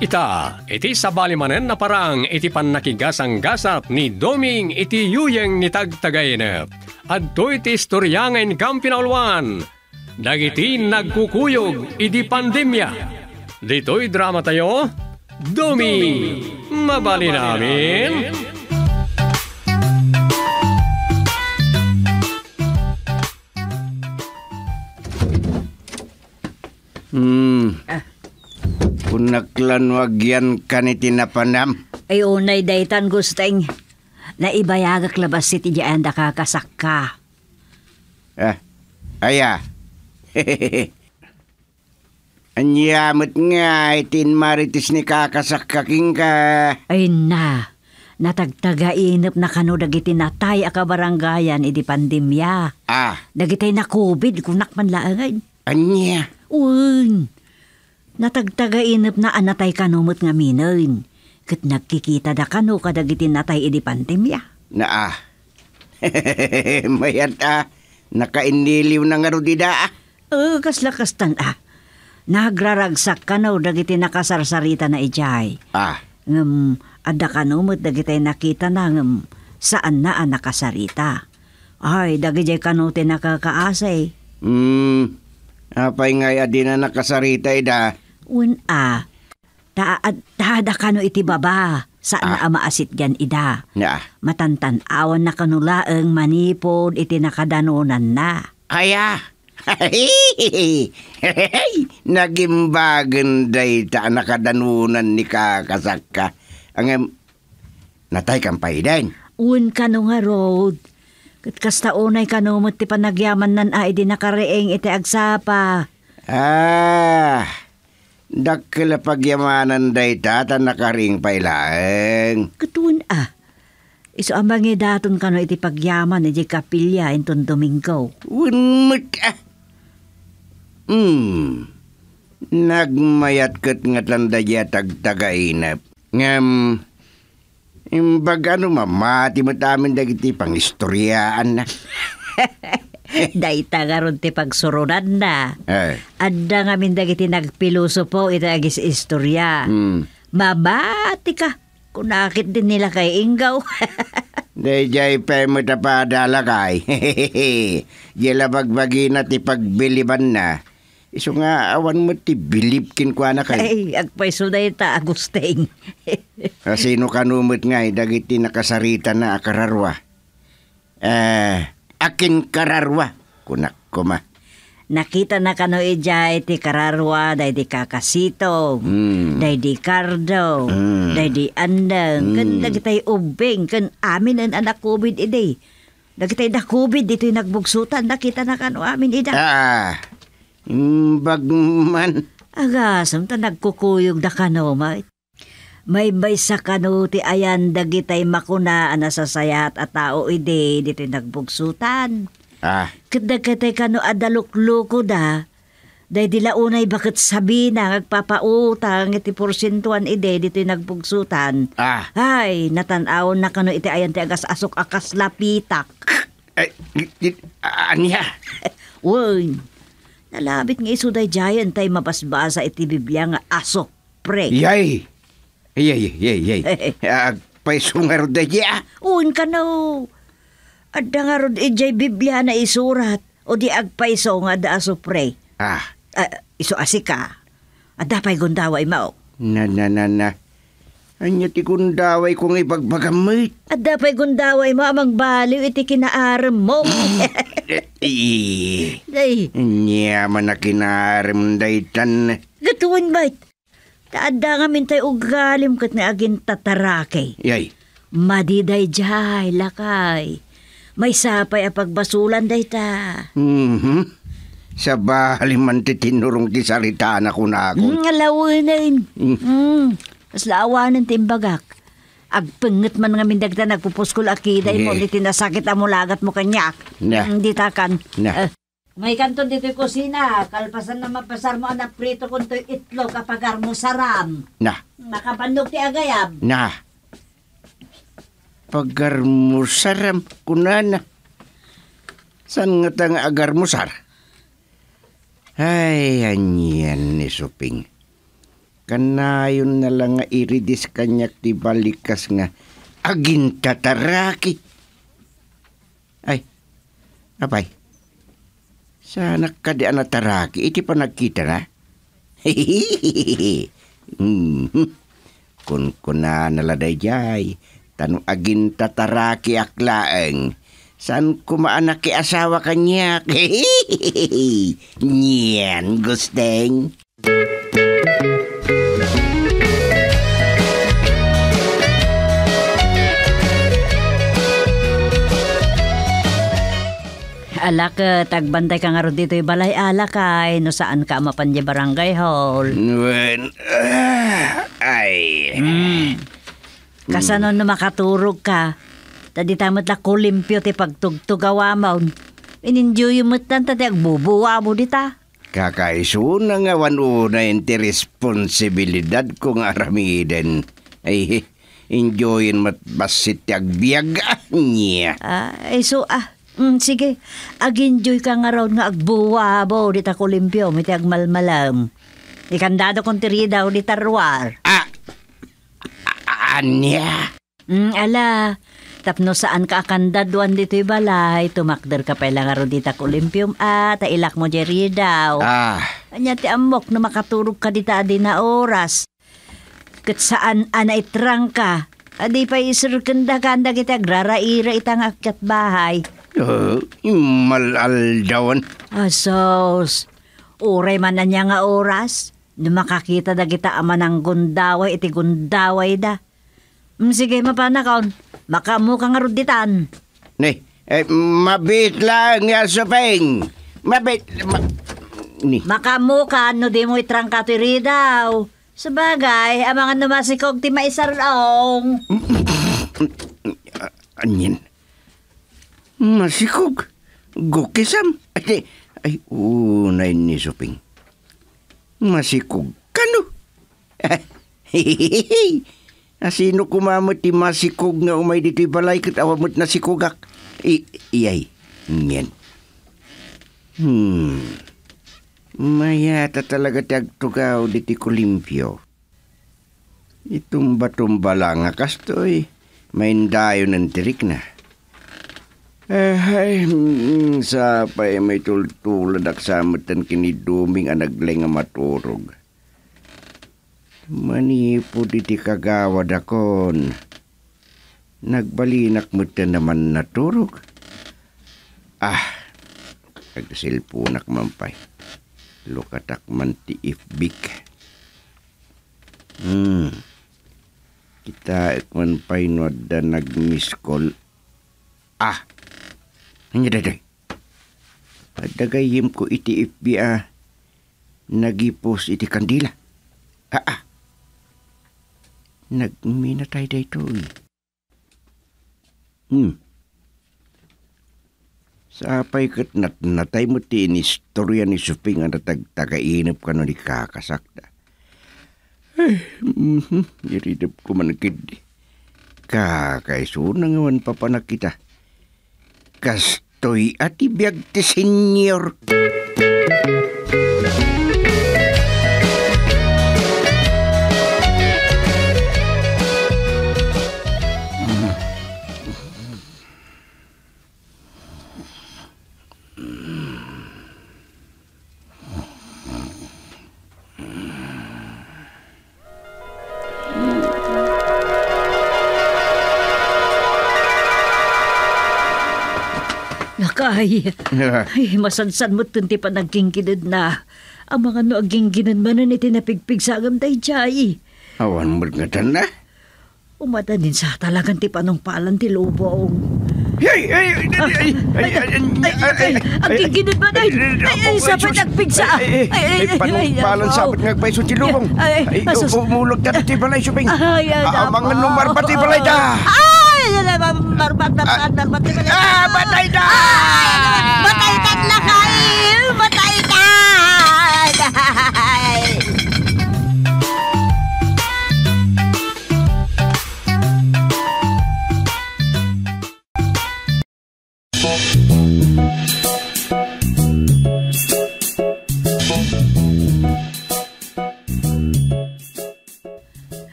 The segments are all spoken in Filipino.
Ita, iti sabali manen na parang iti panakigasang-gasap ni Doming iti yuyeng ni tagtagaynep. At to iti istoryangin kang pinaulan. Dagiti nagkukuyog iti pandemya. Dito'y drama tayo, Doming, mabali namin. Hmm. Ah. Unaklan wagyan kaniti Tinapanam. Ay unay daytan gusteng. Naibayagak labas si ti anda kakasakka. Ah, aya. Anyamot nga itin maritis ni kakasakkaking ka. Ay na, natagtaga inop na kano dagiti natay akabarangayan idi pandemya. Ah. Dagitay na COVID kunak man laangay. Anya. Uy, natagtagainap na anatay kanumot nga minoyn. Kat nagkikita da kanu kadagitin natay idi pandemya. Naa. Mayat ah. Nakainiliw na nga rudida ah. Uh, oh, kaslakastan ah. Nagraragsak ka dagiti nakasarsarita na ijay. Ah. Ngam, ada ka numot dagiti nakita na ngam, saan na ang ah, nakasarita. Ay, dagiti kanuti nakakaasay. Hmm, apay nga adi nakasarita ida. Eh, un a. da kano iti baba. Saan ah. na amaasit gan ida. Yeah. Matantan awan na kanulaeng manipod iti nakadanonan na. Aya. Nagimbagan day ta nakadanunan ni kakasaka. Ang natay kang paidan. Un kano nga road. Katkasta unay kanumot ti panagyaman nan ay di nakareeng iti agsapa. Ah, Dakkel pagyamanan day tata nakaring pailaeng. Katun ah. Iso amang e daton kano iti pagyaman iti kapilya inton Domingo. Unmat ah. Hmm. Nagmayat kat nga tandaya tagtagainap. Ngam, imbag ano mamati matamin dagiti pang istoryaan na. Daita nga ron ti pagsurunan na. Ay. Eh. Anda nga min dagiti nagpiluso po itagis istorya. Mm. Mabati ka. Kunakit din nila kay Ingaw. Dejay pay mo tapadala kay. Yela bagbagi na ti pagbiliban na. Isu nga awan mo ti bilib kinkwa na kay. Ay, agpaiso na ita, Agusting. Kasino ah, kanumot nga, eh, dagiti nakasarita na akararwa. Eh, akin kararwa, kunak ko ma. Nakita na kano ijay ti kararwa, day di kakasito, mm. day di kardo, mm. day di andang, mm. kan hmm. dagitay ubing, kan amin ang anak COVID iday. Dagitay na COVID, dito'y nagbugsutan, nakita na kano amin ida. Ah, bagman. Aga, samta nagkukuyog da kano, mait. May baysa kanu ti ayan dagitay makuna anasasayat at tao ide dito nagbugsutan. Ah. Kadagkatay kanu adalukloko da. Day dila unay bakit sabi na nagpapautang iti porsintuan ide dito'y nagbugsutan. Ah. Ay, natanaw na kano iti ayan ti agas asok akas lapitak. Ay, anya? Uy, nalabit nga isuday giant tay mapasbasa iti Biblia nga asok pre. Yay! Yay, yay, yay. ay. Agpaisong ah, nga da ya. Uun ka na o. Adda nga rod ijay Biblia na isurat o di agpaiso nga da asupre. Ah. Uh, iso asika. Adda pa'y gundaway mao. Na, na, na, na. Anya ti gundaway kong ibagbagamit. At dapay gundaway mo amang baliw iti kinaaram mo. Ay, anya man na kinaaram daytan. Gatuan ba't? Taadda nga mintay ugalim kat na agin tatarakay. Yay. Madiday jay, lakay. May sapay a pagbasulan day ta. Mm-hmm. Sa bahalim man titinurong ti saritaan ako na ako. Mm, alawanin. Mm. Mm. Tapos laawanan ti imbagak. Agpengit man nga mindagta nagpupuskol akida yeah. imo ni tinasakit amulagat mo kanyak. Hindi mm, takan. Nah. Uh, Ngay kanton dito'y kusina, kalpasan na mapasar mo anak prito kung to'y itlog kapagar mo saram. Na. Makabanog ti agayab. Na. Pagar mo saram, kunana. San nga tang agar mo sar? Ay, anyan ni Suping. Kanayon na lang nga iridis kanyak ti balikas nga agin tataraki. Ay, apay. Sa anak ka di anak taraki, iti pa nagkita na. hmm. Kun kuna naladay jay, tanong agin tataraki aklaeng. San kumaanak ki asawa kanyak? Nyan, gusteng. Nyan, gusteng. alak, eh, tagbantay ka nga ro dito balay alak ay, no saan ka mapanya barangay hall. When, uh, ay. Mm. Kasano hmm. no makaturog ka, tadi tamat na kulimpyo ti pagtugtugawa mo. Ininjoy mo tan tadi agbubuwa mo dita. Kakaisuna nga wanuna inti responsibilidad kong aramiden. Ay, enjoyin basit ti biyag niya. Ah, ay so ah, Mm, sige. Aginjoy ka nga raw nga agbuwa bo. Di ta kulimpyo. May agmalmalam. Ikandado kong tiri daw di tarwar. Ah! Anya? Mm, ala. Tapno saan ka akandaduan dito balay. Tumakder ka pala nga raw di ta kulimpyo. Ah, tailak mo jeri daw. Ah. Anya ti amok na makaturog ka di ta na oras. Kat saan ana itrang Adi pa isir kanda kita kita ira itang akyat bahay. Uh, malaldawan. Asos, uray man na niya nga oras. Nung da kita aman ang gundaway, iti gundaway da. Mm, sige, mapanakaon. Makamu kang aruditan. Ne, eh, mabit lang nga supeng. Mabit, ma, ni. Makamu ka, no di mo itrang katiri Sabagay, amangan naman si ti Maisarong. Anyan. Masikog. Gukisam. Ay, ay unay ni Suping. Masikog kano. Asino kumamot ti masikog nga umay dito'y balay kat awamot na sikogak. I, iyay. Ngen. Hmm. Mayata talaga ti agtugaw diti kulimpyo. Itumba-tumba lang akas to eh. Maindayo ng tirik na. Eh, ay, mm, sa pa'y may tultulad aksamatan kiniduming ang nagleng maturog. Manipo iti kagawad akon. Nagbalinak mo naman naturog. Ah, kagsilpunak mampay. Lukatak man ti ifbik. Hmm. Kita ikman pa'y nwadda nagmiskol. Ah, Nangyadaday. Adagayim ko iti FBA nagipos iti kandila. Ha ah. ah. Nagmina tayo dito eh. Hmm. Sa apay kat nat mo ti istorya ni Suping ang natagtagainap ka no ni kakasakta. Ay, eh, mm-hmm, iridap ko man kid. Kakaiso na ngawan papanakita. kita. kastoy atibyag te senyor. Nakay, ay masansan mo tunti pa nagkingkinod na. Ang mga no agingginan man nun itinapigpig sa agam day jay. Awan mo nga tan na? Umata sa talagang ti panong palan ti lubong. Ay, ay, ay, ay, ay, ay, ay, ang kingkinod ba na? Ay, ay, sabat nagpigsa. Ay, ay, ay, panumpalan sabat nagpaiso ti lubong. Ay, ay, umulog ka ti balay, subing. Ay, ay, ay, ay, ay, ay, ay, ay, ay, ay, ay, ay, ay, ay, ay, Batay tag na kayo! Batay tag!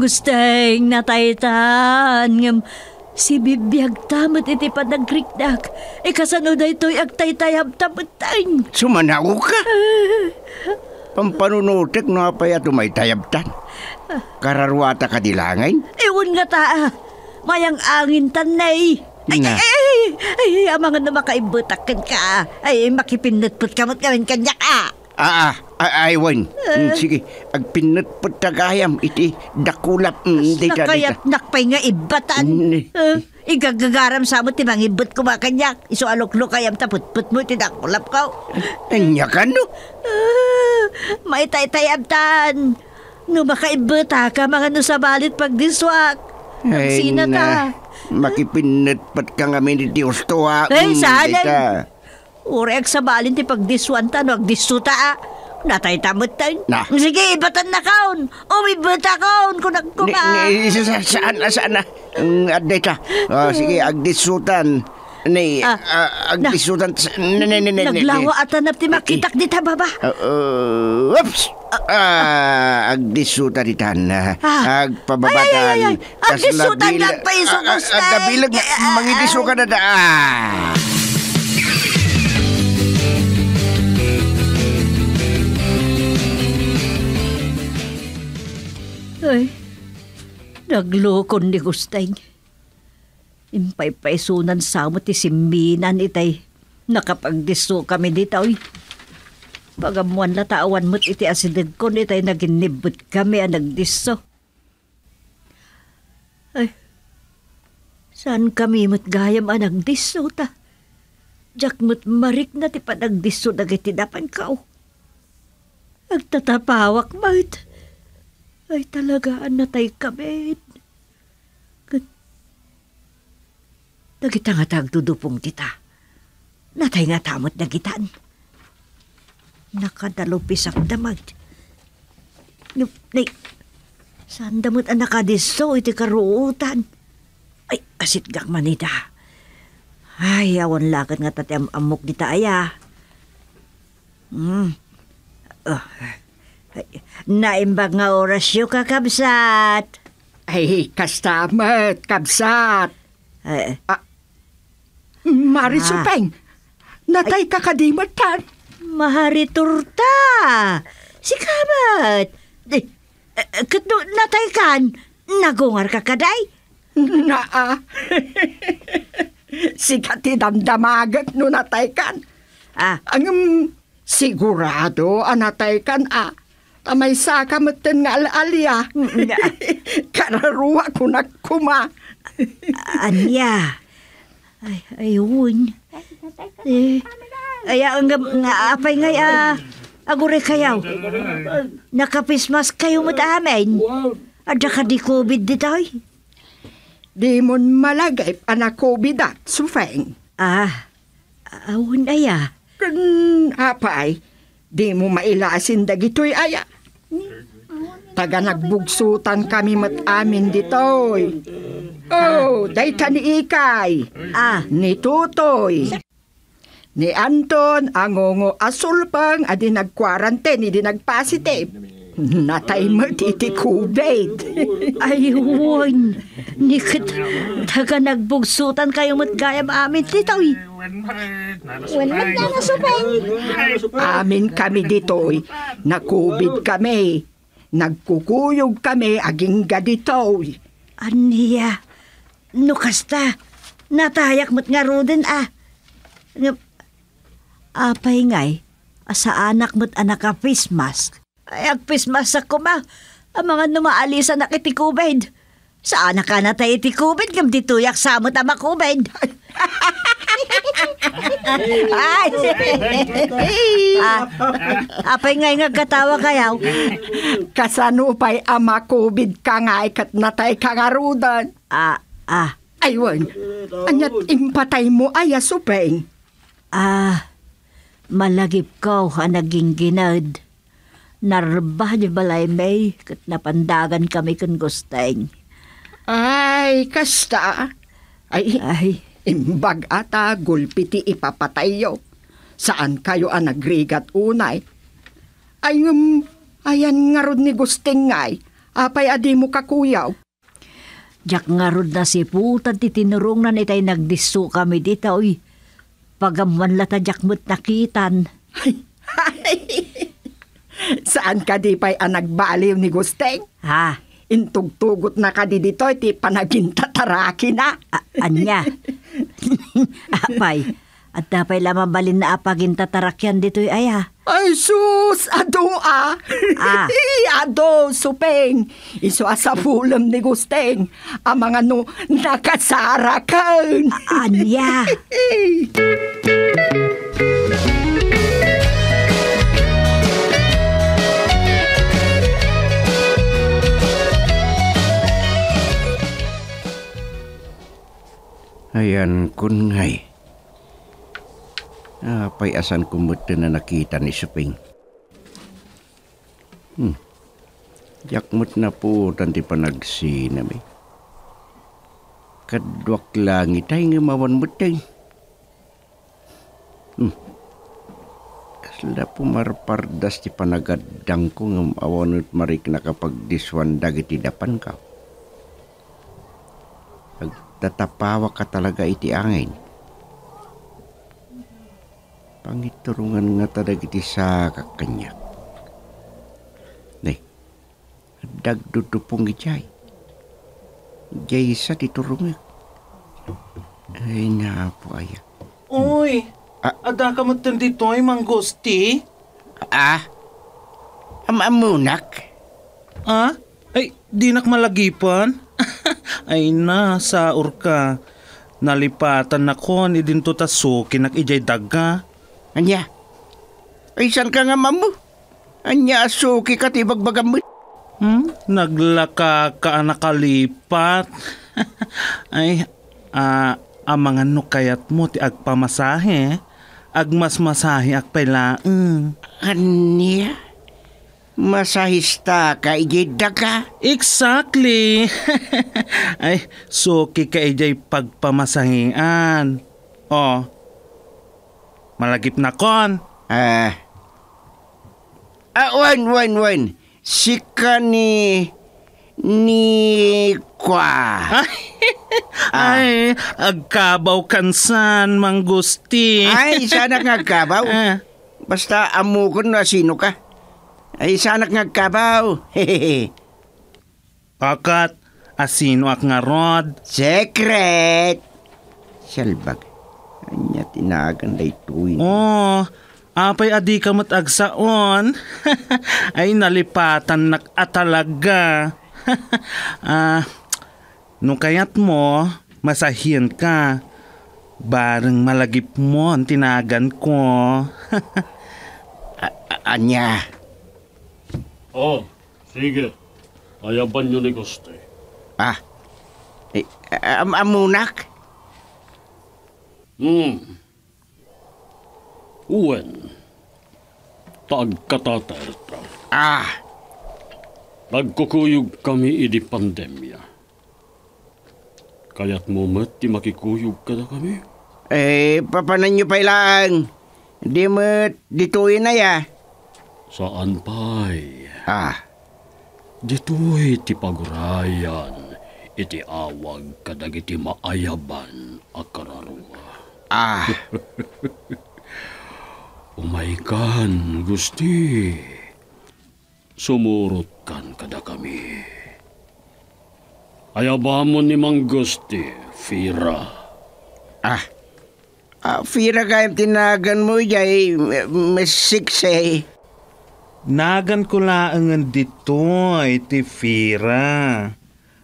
Gusteng nataytan ngam si bibiyag tamat iti panagkrikdak. E kasano da ito'y agtaytay hamtamatan. Sumanaw ka? Pampanunutek na pa yato may tayabtan. Kararwata ka dilangay? Iwan nga taa. Mayang angin tanay. Ay, ay, ay, ay, ay, amang na makaibutakan ka. Ay, makipinutput kamot kami kanya ka. Ah, ah, ah, ay, aywan. Uh, eh? hmm, Sige, ag pinutput tagayam iti dakulap. Mm, dita, Nakayat nakpay nga ibatan. Mm. Uh, eh? igagagaram sa mo timang ibut ko makanyak. Iso alok-lok kayam taputput mo iti dakulap ko. Anya eh? ka no? Uh, maitay-tay abtan. No makaibata ka mga no sa balit pagdiswak. Ay, Sina ta. Makipinutpat ka nga miniti ustuwa. Ay, saan? Dita. Urek sa balin ti pagdiswanta no agdistuta a. Ah. Natay tamot tayo. Na. Sige, ibatan na kaon. Umibata kaon kung nagkuma. sa, saan na, saan na? Mm, ang aday ka. Oh, sige, agdisutan. Ni, ah, uh, ah, agdisutan. Na, ni, ni, ni, Naglawa at hanap ti makitak di baba. Uh, uh, oops! Ah, agdisutan ah. itan. Agpababatan. Ay, ay, ay, ay. Agdisutan lang pa iso. Agdabilag, mangidisukan na da. Ah. Ay, naglokon ni Gustay. Impay-paisunan sa mo ti itay. Nakapagdiso kami dito, oy. Pagamuan na taawan mo't iti asidid ko itay naginibot kami ang ah, nagdiso. Ay, saan kami mo't gayam ang ah, nagdiso ta? Jack mo't marik na ti panagdiso na gitinapan kao. Oh. Agtatapawak mo't ay talaga ang natay kami. Nagita nga tagdudupong kita. Natay nga tamot na gitaan. Nakadalupis ak damag. Nup, nay, saan damot ang nakadiso iti karuutan? Ay, asit gak manida. Ay, awan lakad nga tati amok dita aya. Hmm. Oh, Naimbag nga oras yung kakabsat. Ay, kastamat, kabsat. Eh. Ay. Ah. Mari Marisupeng, ah. natay ka kadimatan. Mahari turta. Si kabat. Eh, eh, Kato natay kan. Nagungar ka kaday. Naa. Ah. si katidamdamagat no natay kan. Ah. Ang mm, sigurado anatay kan ah amai sa kameten nga alia. Mm, Kararua kuma. Anya. Ay, ayun. Eh, ay, ang nga apay ngay ah, agure kayaw. Nakapismas kayo mo't amin. Adya ka di COVID ditoy. Di mon malagay pa na COVID at sufeng. Ah, awon aya. Ah. Kan apay, di mo mailasin dagitoy aya. Ah. Taga nagbugsutan kami mat amin ditoy. Oh, dayta ni Ikay. Ah, ni Tutoy. Ni Anton, angongo asul pang adi nagkwarantene, adi nag-positive. Na taj mrti ti kubait. Ay, huwon. Nikit, taga nagbugsutan kayo gayam amin dito eh. Wala na nasupay. Amin kami dito eh. Nakubid kami. Nagkukuyog kami aging gadito eh. Aniya, nukasta, natayak mat nga rodin ah. Apay ngay, asa anak mat anak a face mask. Ay, agpismasak ko ma. Ang mga numaalisan na kiti COVID. Saan na ka na tayo iti Kam dituyak sa mo tama COVID. Ay! ah, apay ngay nga katawa kayaw. Kasano pa'y ama COVID ka nga ikat natay kangarudan. Ah, ah. Aywan, anyat impatay mo ay asupeng. Ah, malagip ko ha naging ginad. Narbah di balay may, kat napandagan kami kung gusteng. Ay, kasta. Ay, Ay. imbag ata gulpiti ipapatay Saan kayo ang ah, nagrigat unay? Ay, um, ayan nga ni gusteng ngay. Apay adi ah, mo kakuyaw. Diyak nga rod na si putan ti tinurong na nitay nagdiso kami dito, uy. Pagaman lata diyak nakitan. ay. Saan ka di pa'y anagbaliw ah, ni Gusteng? Ha? Intugtugot na ka di dito, iti panagintataraki na. A- anya? Apay, at napay lamang balin na apagin tatarakyan dito'y aya. Ay sus, ado ah. Ah. ado, supeng. Iso asa ah, fulam ni Gusteng. Ang mga no, nakasarakan. Anya. Ayan kun kunhay. Ah, payasan kumuto na nakita ni Suping. Hmm. Yakmut na po tanti panagsinam eh. Kadwak langit nga mawan mo tayo. Hmm. Kasla pumarpardas ti panagadang ko ngamawan at marik nakapagdiswan dagiti dapan ka. Datapawa ka talaga iti angin. Pangiturungan nga tadag iti sa kakanya. Nay, dagdudupong ijay. Ijay isa titurungik. Ay na po ayak. Uy, ah. ada ka matan dito ay manggosti? Ah, amamunak. Ah? Ay, di nak malagipan? ay na sa urka nalipatan na ko ni dinto taso kinak ijay daga. Anya, ay saan ka nga mamu? Anya aso kikat ibagbagam mo. Hmm? Naglaka ka nakalipat. ay, ah, uh, amangan no kayat mo ti agpamasahe. ak akpela. Mm. Anya? Masahista ka, igida ka. Exactly. Ay, suki so, ka ijay pagpamasahingan. Oh, malagip na kon. Ah. Ah, wan, wan, wan. Sika ni... Ni... Kwa. Ay, ah. ay agkabaw kansan, manggusti. ay, sana nga agkabaw. Ah. Basta amu na sino ka. Ay sanak nga kabaw. Hehehe. Pakat, asino ak nga rod? Secret! Selbag, anya tinagan na ituin. Oh, apay adi ka matagsaon. Ay nalipatan nak atalaga. ah, nung kayat mo, masahin ka. Barang malagip mo ang tinagan ko. A- anya. Oh, sige. Ayaban nyo ni Guste. Ah, eh, am amunak? Hmm. Uwen. Tagkataterta. Ah. Nagkukuyog kami idi pandemya. Kaya't mo mat, makikuyog ka na kami. Eh, papanan nyo pa lang. Di mat, dituin na ya. Saan pa'y? Ah. Dito'y ti pagurayan, iti awag kadagiti maayaban akararwa. Ah. Umaykan, Gusti. Sumurot kada kami. mo ni Mang Gusti, Fira. Ah, ah Fira kayang tinagan mo, Jay. Masikse. Nagan ko laangan ditoy ti Fira.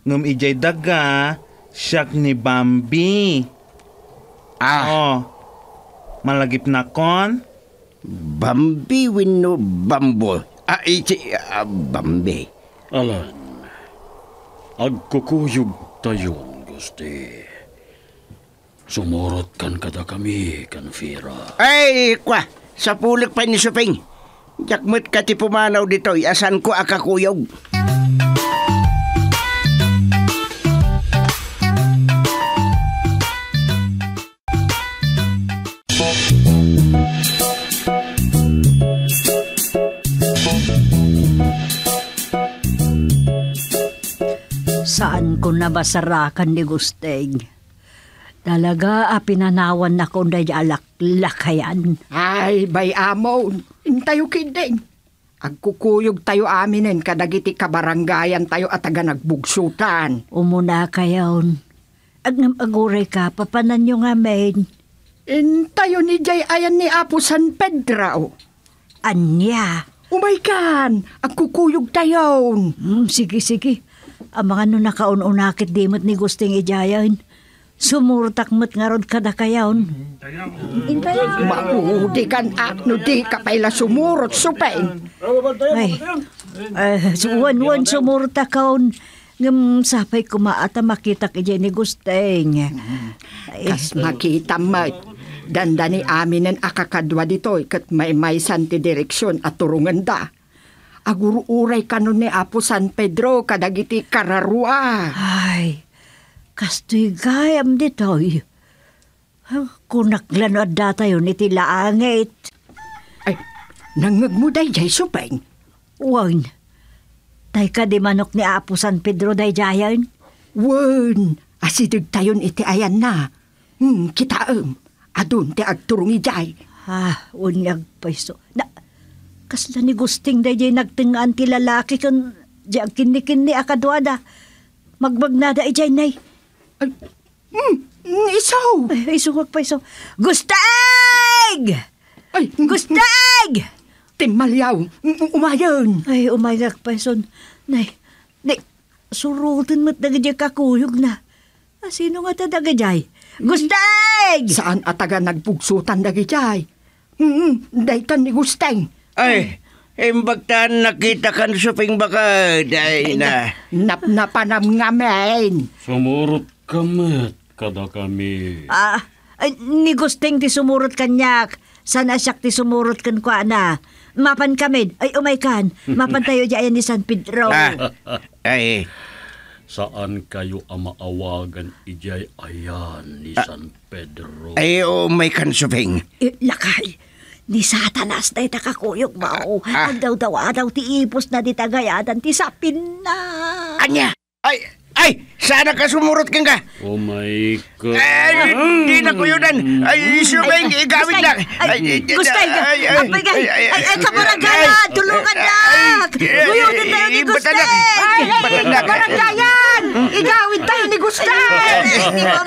Ngum ijay daga, siyak ni Bambi. Ah. Oh, malagip na kon? Bambi wino bambo. Ah, iti, ah, Bambi. Ala, agkukuyog tayo, Gusti. Sumurot kan kada kami, kan Fira. Ay, kwa, sa pulik pa ni Suping. Yakmat ka ti pumanaw ditoy, asan ko akakuyog. Saan ko nabasarakan ni Gusteng? Talaga, apinanawan ah, na ko na alaklakayan. Ah, Ay, bay amo, intayo kiding. Agkukuyog tayo aminin kadagiti kabarangayan tayo at aga nagbugsutan. Umuna kayon. Agnam aguray ka, papanan nyo nga main. Intayo ni Jay ayan ni Apo San Pedro. Anya. Umaykan, agkukuyog tayo. Hmm, sige, sige. Ang mga nung nakaununakit dimot ni Gusting Ijayan sumurtakmat nga rod kada kayaon. Maudi kan akno di kapaila sumurot supay. Ay, eh, uh, wan-wan sumurtakaon ngam sapay kumaata makita ka ni Gusteng. Kas makita mat. Dandani amin ang akakadwa dito kat may may santi direksyon at turungan da Aguru-uray kanon ni Apo San Pedro kadagiti kararua. Ay, Kastigay am ditoy. Kunaklan at datayon iti laangit. Ay, nangag mo day jay supeng. Wan. Tay ka di manok ni Apo San Pedro day jayan. Wan, asidig tayon iti ayan na. Hmm, kita am. Adun ti agturungi jay. Ah, unyag paiso. Na, kasla ni Gusting day jay nagtingaan ti lalaki kan jay ang kinikin ni akadwada. Magbagnada ijay nay. Ay, mm, mm, isaw! Ay, isaw, wag pa isaw. Gustag! Ay, mm, mm. Gustag! Timalyaw, mm, umayon! Ay, umayak pa isaw. Nay, nay, surutin mo't nagajay kakuyog na. Ah, sino nga ta nagajay? Gustag! Saan ataga nagpugsutan nagajay? Mm, daitan ni Gustag. Ay, Imbagtan nakita kan shopping baka day na. Napnapanam nga men. Sumurot Kamit kada kami. Ah, ay, ni gusting ti sumurot kanyak. Sana asyak ti sumurot kan kwa na. Mapan kami, ay umay oh kan. Mapan tayo di ayan ni San Pedro. Ah, ay. Eh. Saan kayo amaawagan ijay ayan ni ah. San Pedro? Ay, umay oh kan sufing. Eh, lakay ni satanas na itakakuyog mao. Ah, ah. Ang daw daw adaw ti ipos na ditagayadan ti sapin na. Anya! Ay, ay, sana ka sumurot kang ka. Oh my God. Ay, hindi na kuyunan. Ay, sumeng, igawin lang. Ay, gustay ka. Ay, ay, kabaraga ah. na. Tulungan na. Kuyunan tayo ni Gustay. Ay, baragayan. Igawin tayo ni Gustay.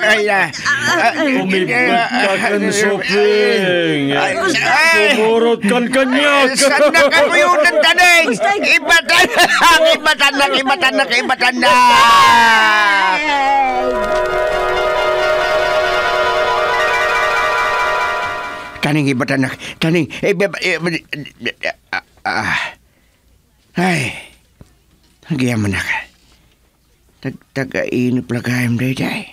Ay, Kumibag ka kan sumeng. Sumurot kan kanyak. Sana ka kuyunan tanay. Eh? Ibatan lang, ibatan lang, ibatan na, ibatan lang. Kaning ibatan na, kaning, eh, eh, ah, ah, ah. ay, hagyan mo na ka. Tagtagainap lagayam dayday.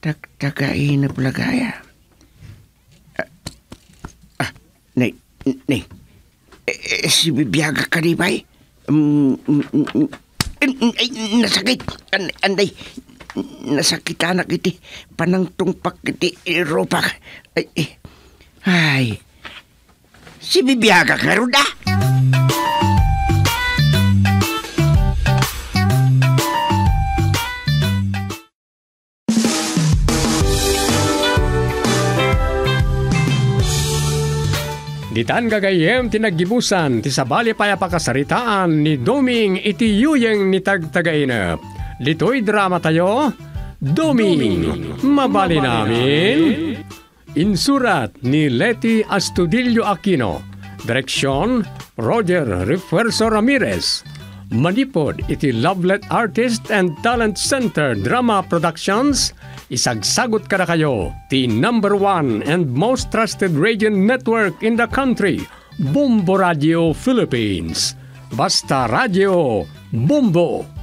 Tagtagainap lagayam. Ah, nay, nay, eh, si bibiyaga ka ni bay? Mm, mm, mm, mm. Ay, nasakit. An anday, nasakit anak iti. Panang tungpak iti eh, ropa. Ay, ay. Eh. ay. Si bibiyaga ka ruda. Gitan gagayem tinaggibusan, ti sabali payapakasaritaan ni Doming iti yuyeng ni tagtagainap. Dito'y drama tayo, Duming, mabali namin. Insurat ni Leti Astudillo Aquino. Direksyon, Roger Refuerzo Ramirez. Manipod iti Lovelet Artist and Talent Center Drama Productions – Isagsagot ka na kayo, the number one and most trusted radio network in the country, Bumbo Radio Philippines. Basta Radio Bumbo!